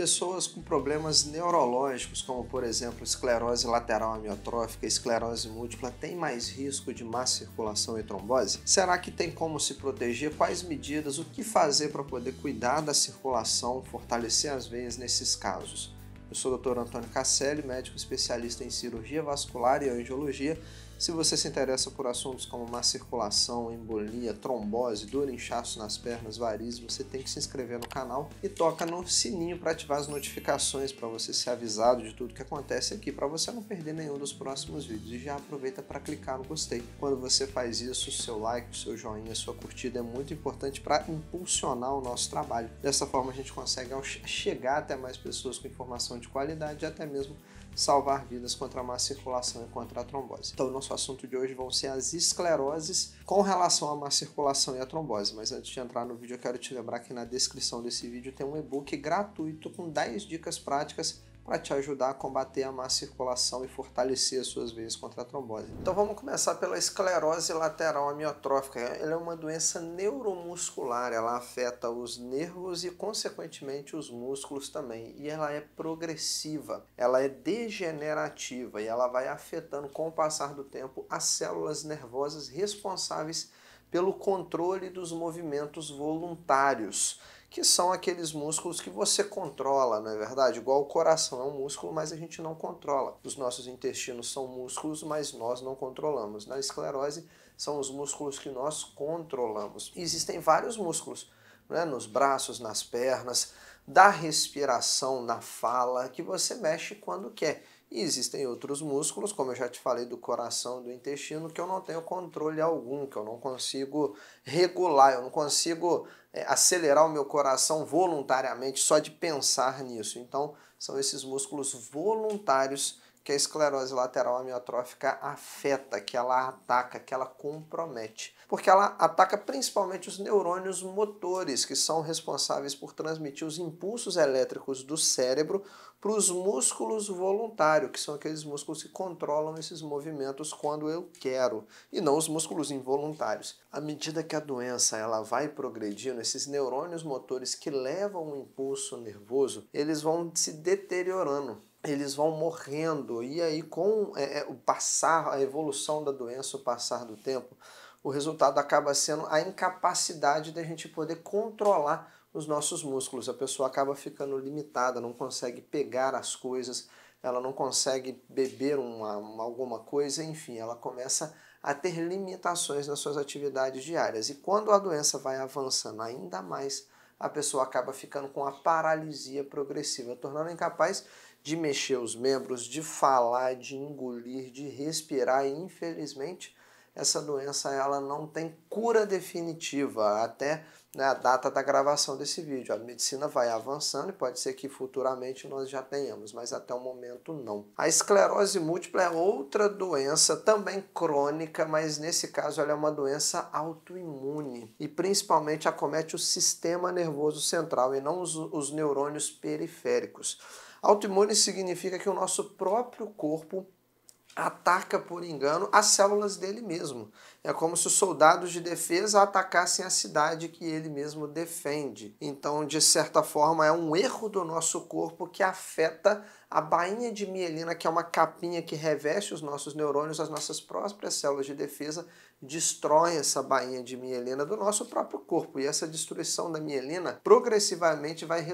pessoas com problemas neurológicos, como por exemplo esclerose lateral amiotrófica, esclerose múltipla, têm mais risco de má circulação e trombose? Será que tem como se proteger? Quais medidas? O que fazer para poder cuidar da circulação, fortalecer as veias nesses casos? Eu sou o Dr. Antônio Casselli, médico especialista em cirurgia vascular e angiologia se você se interessa por assuntos como má circulação, embolia, trombose, dor, inchaço nas pernas, varizes, você tem que se inscrever no canal e toca no sininho para ativar as notificações para você ser avisado de tudo que acontece aqui, para você não perder nenhum dos próximos vídeos. E já aproveita para clicar no gostei. Quando você faz isso, seu like, seu joinha, sua curtida é muito importante para impulsionar o nosso trabalho. Dessa forma a gente consegue chegar até mais pessoas com informação de qualidade e até mesmo salvar vidas contra a má circulação e contra a trombose. Então, o nosso assunto de hoje vão ser as escleroses com relação à má circulação e à trombose. Mas antes de entrar no vídeo, eu quero te lembrar que na descrição desse vídeo tem um e-book gratuito com 10 dicas práticas para te ajudar a combater a má circulação e fortalecer as suas veias contra a trombose. Então vamos começar pela esclerose lateral amiotrófica. Ela é uma doença neuromuscular, ela afeta os nervos e consequentemente os músculos também, e ela é progressiva, ela é degenerativa e ela vai afetando com o passar do tempo as células nervosas responsáveis pelo controle dos movimentos voluntários que são aqueles músculos que você controla, não é verdade? Igual o coração é um músculo, mas a gente não controla. Os nossos intestinos são músculos, mas nós não controlamos. Na esclerose, são os músculos que nós controlamos. existem vários músculos, né? nos braços, nas pernas, da respiração, na fala, que você mexe quando quer. E existem outros músculos, como eu já te falei, do coração, do intestino, que eu não tenho controle algum, que eu não consigo regular, eu não consigo é, acelerar o meu coração voluntariamente só de pensar nisso. Então, são esses músculos voluntários que a esclerose lateral amiotrófica afeta, que ela ataca, que ela compromete. Porque ela ataca principalmente os neurônios motores, que são responsáveis por transmitir os impulsos elétricos do cérebro para os músculos voluntários, que são aqueles músculos que controlam esses movimentos quando eu quero, e não os músculos involuntários. À medida que a doença ela vai progredindo, esses neurônios motores que levam o impulso nervoso, eles vão se deteriorando eles vão morrendo. E aí, com é, é, o passar, a evolução da doença, o passar do tempo, o resultado acaba sendo a incapacidade da gente poder controlar os nossos músculos. A pessoa acaba ficando limitada, não consegue pegar as coisas, ela não consegue beber uma, uma alguma coisa, enfim, ela começa a ter limitações nas suas atividades diárias. E quando a doença vai avançando ainda mais, a pessoa acaba ficando com a paralisia progressiva, tornando incapaz de mexer os membros, de falar, de engolir, de respirar. E, infelizmente, essa doença ela não tem cura definitiva até né, a data da gravação desse vídeo. A medicina vai avançando e pode ser que futuramente nós já tenhamos, mas até o momento não. A esclerose múltipla é outra doença também crônica, mas nesse caso ela é uma doença autoimune e principalmente acomete o sistema nervoso central e não os, os neurônios periféricos. Autoimune significa que o nosso próprio corpo ataca por engano as células dele mesmo. É como se os soldados de defesa atacassem a cidade que ele mesmo defende. Então, de certa forma, é um erro do nosso corpo que afeta a bainha de mielina, que é uma capinha que reveste os nossos neurônios, as nossas próprias células de defesa, destrói essa bainha de mielina do nosso próprio corpo. E essa destruição da mielina progressivamente vai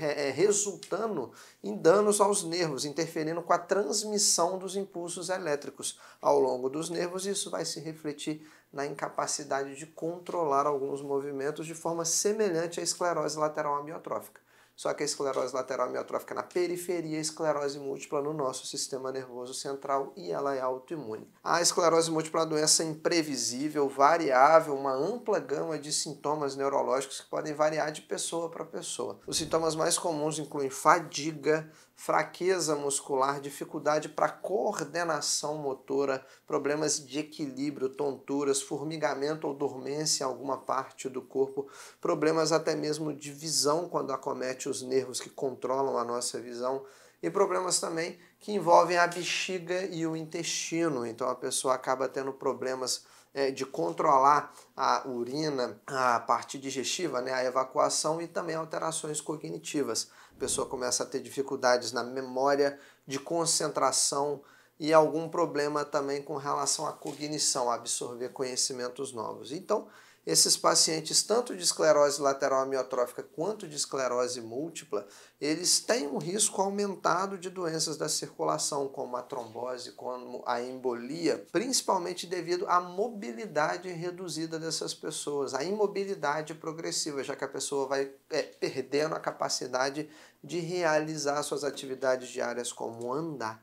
é, resultando em danos aos nervos, interferindo com a transmissão dos impulsos elétricos ao longo dos nervos. E isso vai se refletir na incapacidade de controlar alguns movimentos de forma semelhante à esclerose lateral amiotrófica. Só que a esclerose lateral amiotrófica na periferia, é esclerose múltipla no nosso sistema nervoso central e ela é autoimune. A esclerose múltipla é uma doença imprevisível, variável, uma ampla gama de sintomas neurológicos que podem variar de pessoa para pessoa. Os sintomas mais comuns incluem fadiga, fraqueza muscular, dificuldade para coordenação motora, problemas de equilíbrio, tonturas, formigamento ou dormência em alguma parte do corpo, problemas até mesmo de visão quando acomete os nervos que controlam a nossa visão e problemas também que envolvem a bexiga e o intestino. Então a pessoa acaba tendo problemas é, de controlar a urina, a parte digestiva, né, a evacuação e também alterações cognitivas. A pessoa começa a ter dificuldades na memória, de concentração e algum problema também com relação à cognição, a absorver conhecimentos novos. Então, esses pacientes, tanto de esclerose lateral amiotrófica quanto de esclerose múltipla, eles têm um risco aumentado de doenças da circulação, como a trombose, como a embolia, principalmente devido à mobilidade reduzida dessas pessoas, à imobilidade progressiva, já que a pessoa vai é, perdendo a capacidade de realizar suas atividades diárias, como andar.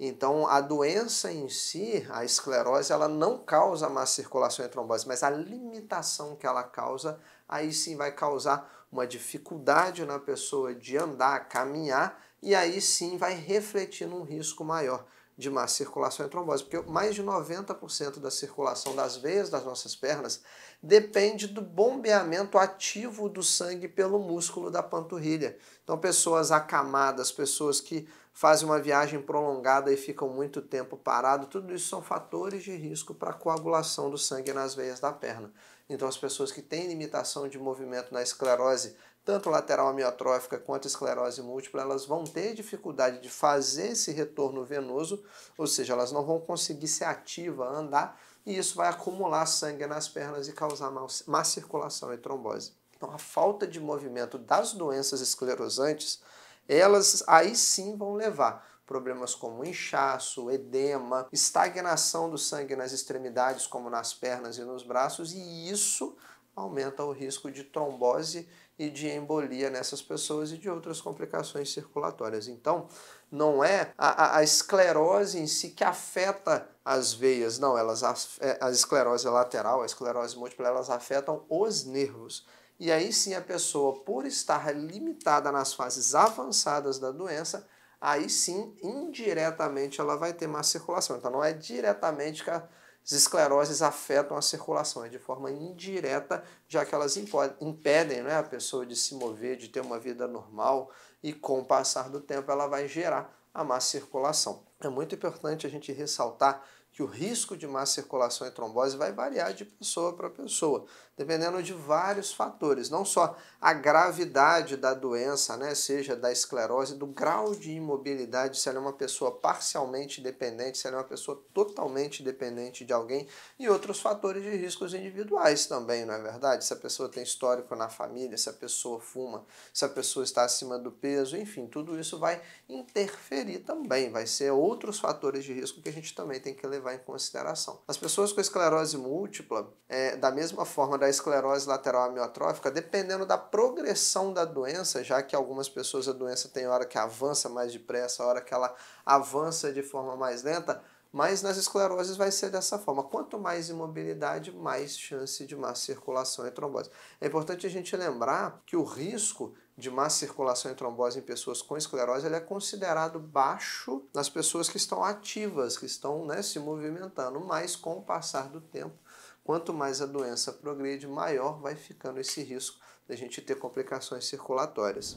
Então, a doença em si, a esclerose, ela não causa má circulação e trombose, mas a limitação que ela causa, aí sim vai causar uma dificuldade na pessoa de andar, caminhar, e aí sim vai refletir num risco maior de má circulação e trombose, porque mais de 90% da circulação das veias das nossas pernas depende do bombeamento ativo do sangue pelo músculo da panturrilha. Então, pessoas acamadas, pessoas que fazem uma viagem prolongada e ficam muito tempo parados, tudo isso são fatores de risco para coagulação do sangue nas veias da perna. Então, as pessoas que têm limitação de movimento na esclerose, tanto lateral amiotrófica quanto esclerose múltipla, elas vão ter dificuldade de fazer esse retorno venoso, ou seja, elas não vão conseguir se ativa, andar, e isso vai acumular sangue nas pernas e causar má circulação e trombose. Então, a falta de movimento das doenças esclerosantes elas aí sim vão levar problemas como inchaço, edema, estagnação do sangue nas extremidades, como nas pernas e nos braços, e isso aumenta o risco de trombose e de embolia nessas pessoas e de outras complicações circulatórias. Então, não é a, a esclerose em si que afeta as veias, não, elas a, é, a esclerose lateral, a esclerose múltipla, elas afetam os nervos. E aí sim a pessoa, por estar limitada nas fases avançadas da doença, aí sim, indiretamente, ela vai ter má circulação. Então não é diretamente que as escleroses afetam a circulação, é de forma indireta, já que elas impedem né, a pessoa de se mover, de ter uma vida normal, e com o passar do tempo ela vai gerar a má circulação. É muito importante a gente ressaltar que o risco de má circulação e trombose vai variar de pessoa para pessoa, dependendo de vários fatores, não só a gravidade da doença, né, seja da esclerose, do grau de imobilidade, se ela é uma pessoa parcialmente dependente, se ela é uma pessoa totalmente dependente de alguém, e outros fatores de riscos individuais também, não é verdade? Se a pessoa tem histórico na família, se a pessoa fuma, se a pessoa está acima do peso, enfim, tudo isso vai interferir também, vai ser outros fatores de risco que a gente também tem que levar levar em consideração. As pessoas com esclerose múltipla, é, da mesma forma da esclerose lateral amiotrófica, dependendo da progressão da doença, já que algumas pessoas a doença tem hora que avança mais depressa, hora que ela avança de forma mais lenta, mas nas escleroses vai ser dessa forma. Quanto mais imobilidade, mais chance de má circulação e trombose. É importante a gente lembrar que o risco de má circulação e trombose em pessoas com esclerose ele é considerado baixo nas pessoas que estão ativas, que estão né, se movimentando, mas com o passar do tempo, quanto mais a doença progride, maior vai ficando esse risco da gente ter complicações circulatórias.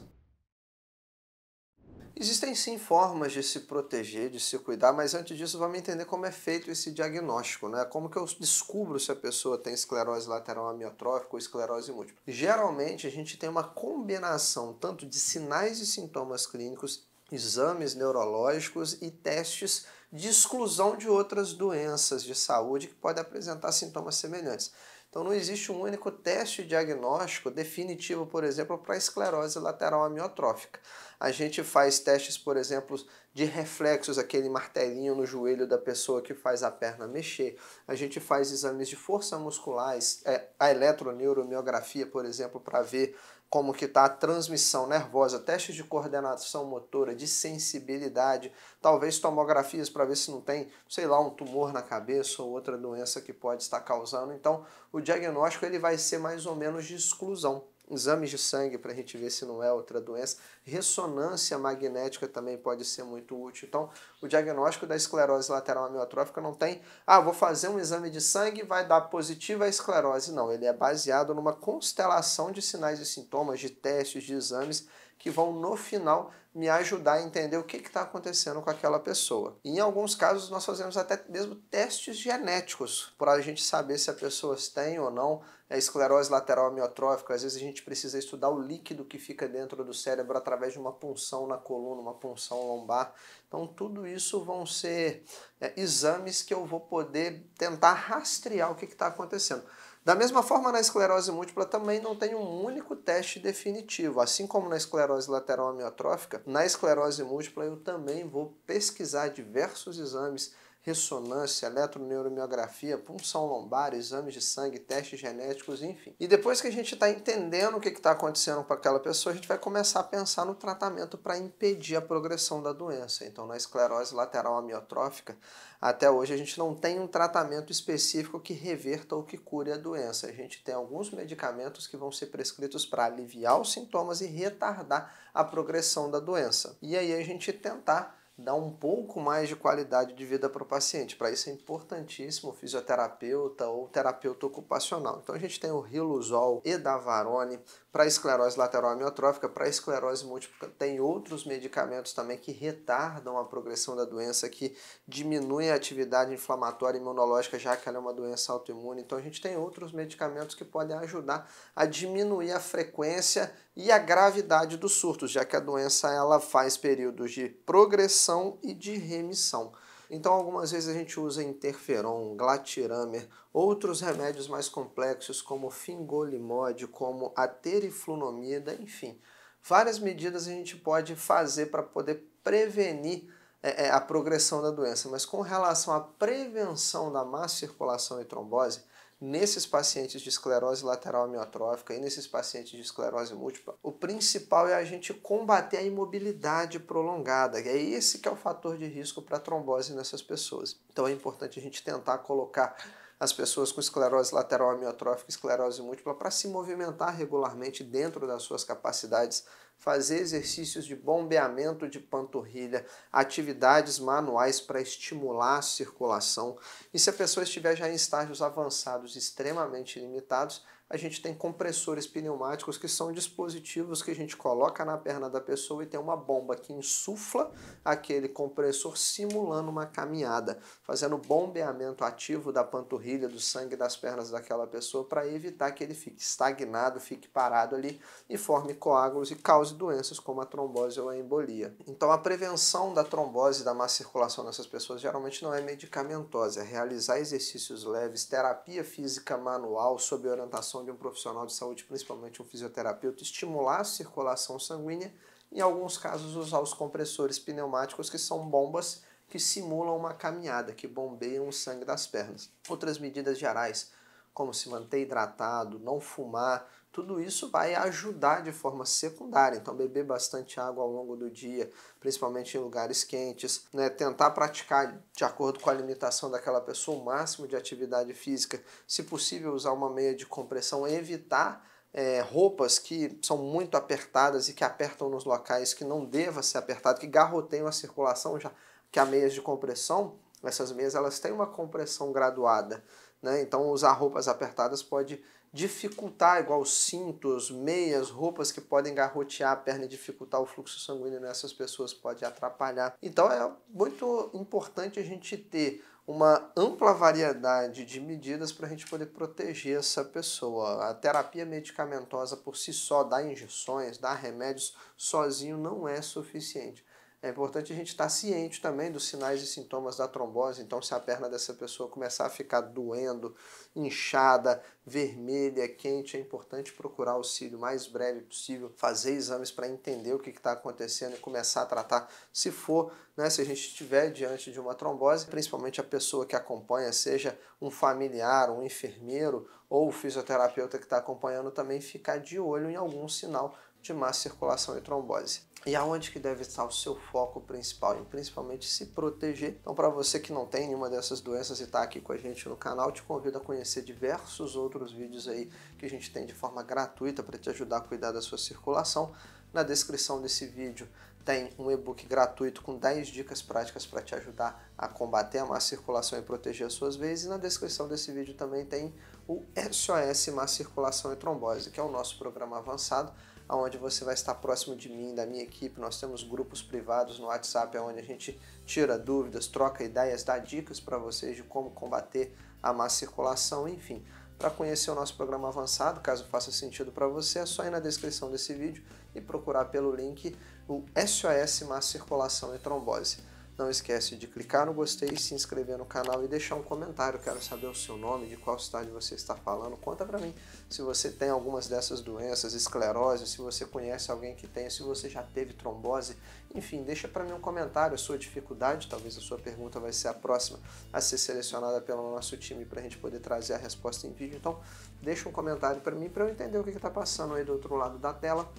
Existem sim formas de se proteger, de se cuidar, mas antes disso vamos entender como é feito esse diagnóstico, né? Como que eu descubro se a pessoa tem esclerose lateral amiotrófica ou esclerose múltipla? Geralmente a gente tem uma combinação tanto de sinais e sintomas clínicos exames neurológicos e testes de exclusão de outras doenças de saúde que podem apresentar sintomas semelhantes. Então, não existe um único teste diagnóstico definitivo, por exemplo, para esclerose lateral amiotrófica. A gente faz testes, por exemplo, de reflexos, aquele martelinho no joelho da pessoa que faz a perna mexer. A gente faz exames de força muscular, é, a eletroneuromiografia, por exemplo, para ver como que está a transmissão nervosa, testes de coordenação motora, de sensibilidade, talvez tomografias para ver se não tem, sei lá, um tumor na cabeça ou outra doença que pode estar causando. Então, o diagnóstico ele vai ser mais ou menos de exclusão exames de sangue para a gente ver se não é outra doença. Ressonância magnética também pode ser muito útil. Então, o diagnóstico da esclerose lateral amiotrófica não tem, ah, vou fazer um exame de sangue, vai dar positivo a esclerose. Não, ele é baseado numa constelação de sinais e sintomas, de testes, de exames que vão no final me ajudar a entender o que está acontecendo com aquela pessoa. E em alguns casos, nós fazemos até mesmo testes genéticos para a gente saber se a pessoa tem ou não a é, esclerose lateral amiotrófica. Às vezes, a gente precisa estudar o líquido que fica dentro do cérebro através de uma punção na coluna, uma punção lombar. Então, tudo isso vão ser é, exames que eu vou poder tentar rastrear o que está acontecendo. Da mesma forma, na esclerose múltipla também não tem um único teste definitivo. Assim como na esclerose lateral amiotrófica, na esclerose múltipla eu também vou pesquisar diversos exames ressonância, eletroneuromiografia, punção lombar, exames de sangue, testes genéticos, enfim. E depois que a gente está entendendo o que está acontecendo com aquela pessoa, a gente vai começar a pensar no tratamento para impedir a progressão da doença. Então, na esclerose lateral amiotrófica, até hoje a gente não tem um tratamento específico que reverta ou que cure a doença. A gente tem alguns medicamentos que vão ser prescritos para aliviar os sintomas e retardar a progressão da doença. E aí a gente tentar dar um pouco mais de qualidade de vida para o paciente. Para isso é importantíssimo o fisioterapeuta ou terapeuta ocupacional. Então a gente tem o Riluzol e Davarone para esclerose lateral amiotrófica, para esclerose múltipla, tem outros medicamentos também que retardam a progressão da doença, que diminuem a atividade inflamatória e imunológica, já que ela é uma doença autoimune. Então, a gente tem outros medicamentos que podem ajudar a diminuir a frequência e a gravidade dos surtos, já que a doença ela faz períodos de progressão e de remissão. Então, algumas vezes a gente usa interferon, glatiramer, outros remédios mais complexos como fingolimode, como a teriflunomida, enfim. Várias medidas a gente pode fazer para poder prevenir é, é, a progressão da doença, mas com relação à prevenção da má circulação e trombose, nesses pacientes de esclerose lateral amiotrófica e nesses pacientes de esclerose múltipla, o principal é a gente combater a imobilidade prolongada, que é esse que é o fator de risco para trombose nessas pessoas. Então é importante a gente tentar colocar as pessoas com esclerose lateral amiotrófica, esclerose múltipla, para se movimentar regularmente dentro das suas capacidades, fazer exercícios de bombeamento de panturrilha, atividades manuais para estimular a circulação. E se a pessoa estiver já em estágios avançados extremamente limitados, a gente tem compressores pneumáticos que são dispositivos que a gente coloca na perna da pessoa e tem uma bomba que insufla aquele compressor simulando uma caminhada, fazendo bombeamento ativo da panturrilha, do sangue das pernas daquela pessoa para evitar que ele fique estagnado, fique parado ali e forme coágulos e cause doenças como a trombose ou a embolia. Então a prevenção da trombose e da má circulação nessas pessoas geralmente não é medicamentosa, é realizar exercícios leves, terapia física manual sob orientação de um profissional de saúde, principalmente um fisioterapeuta, estimular a circulação sanguínea. Em alguns casos, usar os compressores pneumáticos, que são bombas que simulam uma caminhada, que bombeiam o sangue das pernas. Outras medidas gerais como se manter hidratado, não fumar, tudo isso vai ajudar de forma secundária. Então, beber bastante água ao longo do dia, principalmente em lugares quentes, né? tentar praticar de acordo com a limitação daquela pessoa o máximo de atividade física, se possível, usar uma meia de compressão, evitar é, roupas que são muito apertadas e que apertam nos locais que não deva ser apertado, que garroteiam a circulação, já que há meias de compressão, essas meias elas têm uma compressão graduada. Né? Então usar roupas apertadas pode dificultar, igual cintos, meias, roupas que podem garrotear a perna e dificultar o fluxo sanguíneo nessas pessoas, pode atrapalhar. Então é muito importante a gente ter uma ampla variedade de medidas para a gente poder proteger essa pessoa. A terapia medicamentosa por si só, dar injeções, dar remédios sozinho não é suficiente. É importante a gente estar tá ciente também dos sinais e sintomas da trombose. Então, se a perna dessa pessoa começar a ficar doendo, inchada, vermelha, quente, é importante procurar auxílio o mais breve possível, fazer exames para entender o que está acontecendo e começar a tratar. Se for, né, se a gente estiver diante de uma trombose, principalmente a pessoa que acompanha, seja um familiar, um enfermeiro ou o fisioterapeuta que está acompanhando, também ficar de olho em algum sinal de má circulação e trombose. E aonde que deve estar o seu foco principal? Em principalmente se proteger. Então, para você que não tem nenhuma dessas doenças e está aqui com a gente no canal, te convido a conhecer diversos outros vídeos aí que a gente tem de forma gratuita para te ajudar a cuidar da sua circulação. Na descrição desse vídeo tem um e-book gratuito com 10 dicas práticas para te ajudar a combater a má circulação e proteger as suas veias. E na descrição desse vídeo também tem o SOS Má Circulação e Trombose, que é o nosso programa avançado onde você vai estar próximo de mim, da minha equipe. Nós temos grupos privados no WhatsApp onde a gente tira dúvidas, troca ideias, dá dicas para vocês de como combater a má circulação, enfim. Para conhecer o nosso programa avançado, caso faça sentido para você, é só ir na descrição desse vídeo e procurar pelo link o SOS Má Circulação e Trombose. Não esquece de clicar no gostei, se inscrever no canal e deixar um comentário. Quero saber o seu nome, de qual cidade você está falando. Conta para mim se você tem algumas dessas doenças, esclerose, se você conhece alguém que tem, se você já teve trombose. Enfim, deixa para mim um comentário, a sua dificuldade, talvez a sua pergunta vai ser a próxima a ser selecionada pelo nosso time para a gente poder trazer a resposta em vídeo. Então, deixa um comentário para mim para eu entender o que está passando aí do outro lado da tela,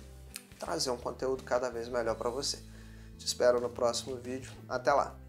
trazer um conteúdo cada vez melhor para você. Te espero no próximo vídeo. Até lá!